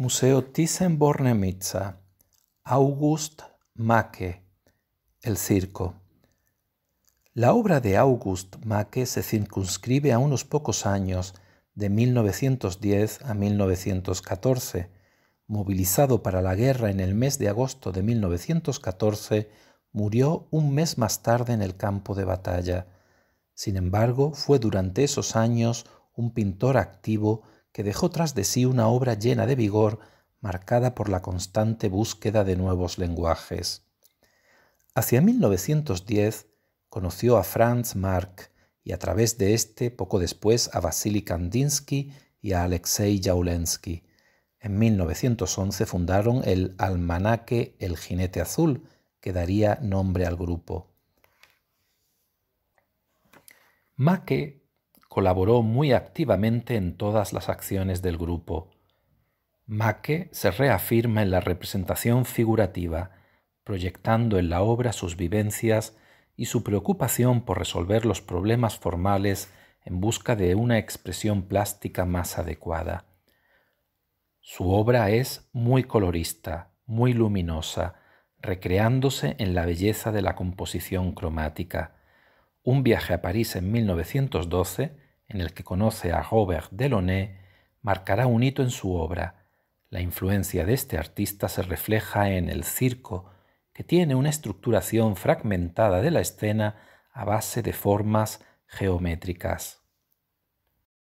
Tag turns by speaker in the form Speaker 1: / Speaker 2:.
Speaker 1: Museo Thyssen-Bornemisza, August Macke, El circo. La obra de August Macke se circunscribe a unos pocos años, de 1910 a 1914, movilizado para la guerra en el mes de agosto de 1914, murió un mes más tarde en el campo de batalla. Sin embargo, fue durante esos años un pintor activo que dejó tras de sí una obra llena de vigor, marcada por la constante búsqueda de nuevos lenguajes. Hacia 1910 conoció a Franz Marc y a través de éste poco después a Vasily Kandinsky y a Alexei Jaulensky. En 1911 fundaron el almanaque El jinete azul, que daría nombre al grupo. Maque colaboró muy activamente en todas las acciones del grupo. Maque se reafirma en la representación figurativa, proyectando en la obra sus vivencias y su preocupación por resolver los problemas formales en busca de una expresión plástica más adecuada. Su obra es muy colorista, muy luminosa, recreándose en la belleza de la composición cromática un viaje a París en 1912, en el que conoce a Robert Delaunay, marcará un hito en su obra. La influencia de este artista se refleja en El circo, que tiene una estructuración fragmentada de la escena a base de formas geométricas.